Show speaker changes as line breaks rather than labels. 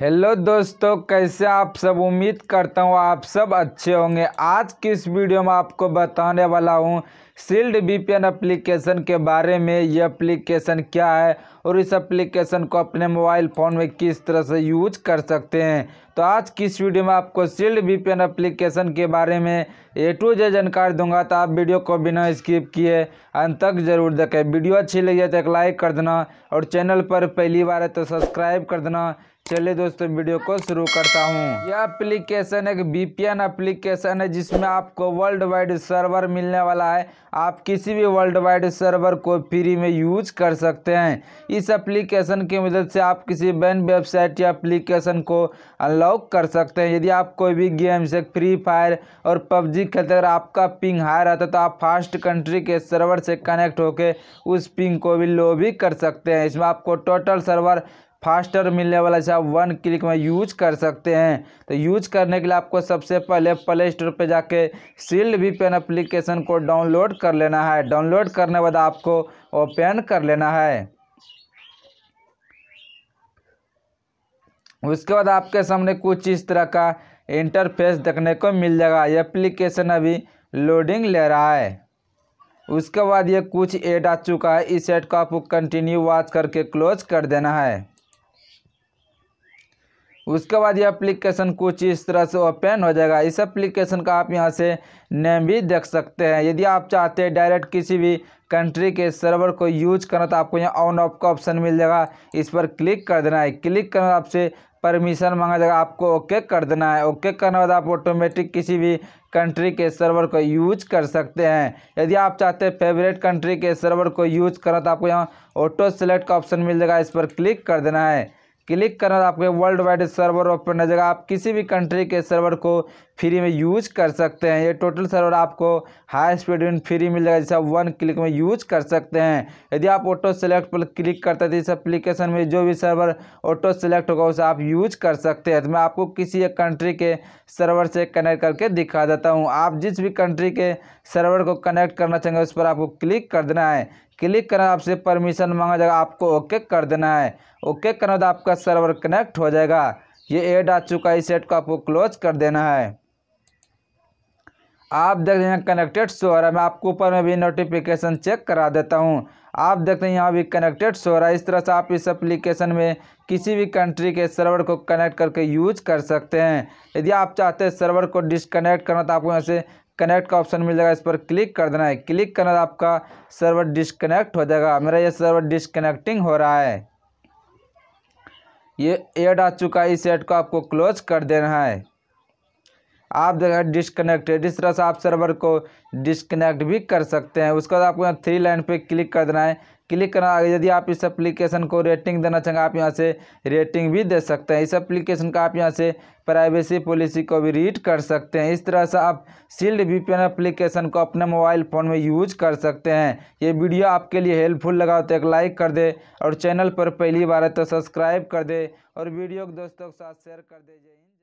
hello दोस्तों कैसे आप सब उम्मीद करता हूँ आप सब अच्छे होंगे आज की इस वीडियो में आपको बताने वाला हूँ सील्ड वीपीएन एप्लीकेशन के बारे में ये एप्लीकेशन क्या है और इस एप्लीकेशन को अपने मोबाइल फ़ोन में किस तरह से यूज कर सकते हैं तो आज की इस वीडियो में आपको सील्ड वीपीएन एप्लीकेशन के बारे में ए टू जे जानकारी दूंगा तो आप वीडियो को बिना स्किप किए अंत तक जरूर देखें वीडियो अच्छी लगी तो एक लाइक कर देना और चैनल पर पहली बार है तो सब्सक्राइब कर देना चलिए दोस्तों वीडियो को शुरू करता हूँ यह एप्लीकेशन एक बीपीएन एप्लीकेशन है जिसमें आपको वर्ल्ड वाइड सर्वर मिलने वाला है आप किसी भी वर्ल्ड वाइड सर्वर को फ्री में यूज कर सकते हैं इस एप्लीकेशन की मदद से आप किसी बैन वेबसाइट या एप्लीकेशन को अनलॉक कर सकते हैं यदि आप कोई भी गेम से फ्री फायर और पबजी खेलते अगर आपका पिंग हाई रहता तो आप फास्ट कंट्री के सर्वर से कनेक्ट होकर उस पिंग को भी लो भी कर सकते हैं इसमें आपको टोटल सर्वर फास्टर मिलने वाला जैसे आप वन क्लिक में यूज कर सकते हैं तो यूज करने के लिए आपको सबसे पहले प्ले स्टोर पर जाके सील्ड भी पेन अप्लीकेशन को डाउनलोड कर लेना है डाउनलोड करने के बाद आपको ओपन कर लेना है उसके बाद आपके सामने कुछ इस तरह का इंटरफेस देखने को मिल जाएगा ये एप्लीकेशन अभी लोडिंग ले रहा है उसके बाद ये कुछ ऐड आ चुका है इस ऐड को आपको कंटिन्यू वाच करके क्लोज कर देना है उसके बाद ये एप्लीकेशन कुछ इस तरह से ओपन हो जाएगा इस एप्लीकेशन का आप यहाँ से नेम भी देख सकते हैं यदि आप चाहते हैं डायरेक्ट किसी भी कंट्री के सर्वर को यूज करना तो आपको यहाँ ऑन ऑफ का ऑप्शन मिल जाएगा इस पर क्लिक कर देना है क्लिक करना आपसे परमिशन मांगा जाएगा आपको ओके कर देना है ओके करने बाद आप ऑटोमेटिक किसी भी कंट्री के सर्वर को यूज कर सकते हैं यदि आप चाहते हैं फेवरेट कंट्री के सर्वर को यूज करना तो आपको यहाँ ऑटो सेलेक्ट का ऑप्शन मिल जाएगा इस पर क्लिक कर देना है क्लिक करना तो आपके वर्ल्ड वाइड सर्वर ओपन हो जाएगा आप किसी भी कंट्री के सर्वर को फ्री में यूज कर सकते हैं ये टोटल सर्वर आपको हाई स्पीड में फ्री मिल जाएगा आप वन क्लिक में यूज कर सकते हैं यदि आप ऑटो सेलेक्ट पर क्लिक करते हैं तो इस एप्लीकेशन में जो भी सर्वर ऑटो सेलेक्ट होगा उसे आप यूज कर सकते हैं तो मैं आपको किसी एक कंट्री के सर्वर से कनेक्ट करके दिखा देता हूँ आप जिस भी कंट्री के सर्वर को कनेक्ट करना चाहेंगे उस पर आपको क्लिक कर देना है क्लिक करना आपसे परमिशन मांगा जाएगा आपको ओके कर देना है ओके करना तो आपका सर्वर कनेक्ट हो जाएगा ये एड आ चुका है इस एड को आपको क्लोज कर देना है आप देख रहे हैं कनेक्टेड शो हो रहा है मैं आपको ऊपर में भी नोटिफिकेशन चेक करा देता हूँ आप देखते हैं यहाँ भी कनेक्टेड शो हो रहा है इस तरह से आप इस एप्लीकेशन में किसी भी कंट्री के सर्वर को कनेक्ट करके यूज कर सकते हैं यदि आप चाहते हैं सर्वर को डिसकनेक्ट करना तो आपको यहाँ से कनेक्ट का ऑप्शन मिल जाएगा इस पर क्लिक कर देना है क्लिक करना आपका सर्वर डिसकनेक्ट हो जाएगा मेरा ये सर्वर डिसकनेक्टिंग हो रहा है ये एड आ चुका है इस एड को आपको क्लोज कर देना है आप जो है डिसकनेक्ट जिस तरह से आप सर्वर को डिसकनेक्ट भी कर सकते हैं उसके बाद आपको यहाँ थ्री लाइन पे क्लिक कर देना है क्लिक करना यदि आप इस एप्लीकेशन को रेटिंग देना चाहेंगे आप यहाँ से रेटिंग भी दे सकते हैं इस एप्लीकेशन का आप यहाँ से प्राइवेसी पॉलिसी को भी रीड कर सकते हैं इस तरह से आप सील्ड वीपीएन एप्लीकेशन को अपने मोबाइल फ़ोन में यूज कर सकते हैं ये वीडियो आपके लिए हेल्पफुल लगा तो एक लाइक कर दे और चैनल पर पहली बार है तो सब्सक्राइब कर दे और वीडियो को दोस्तों के साथ शेयर कर दे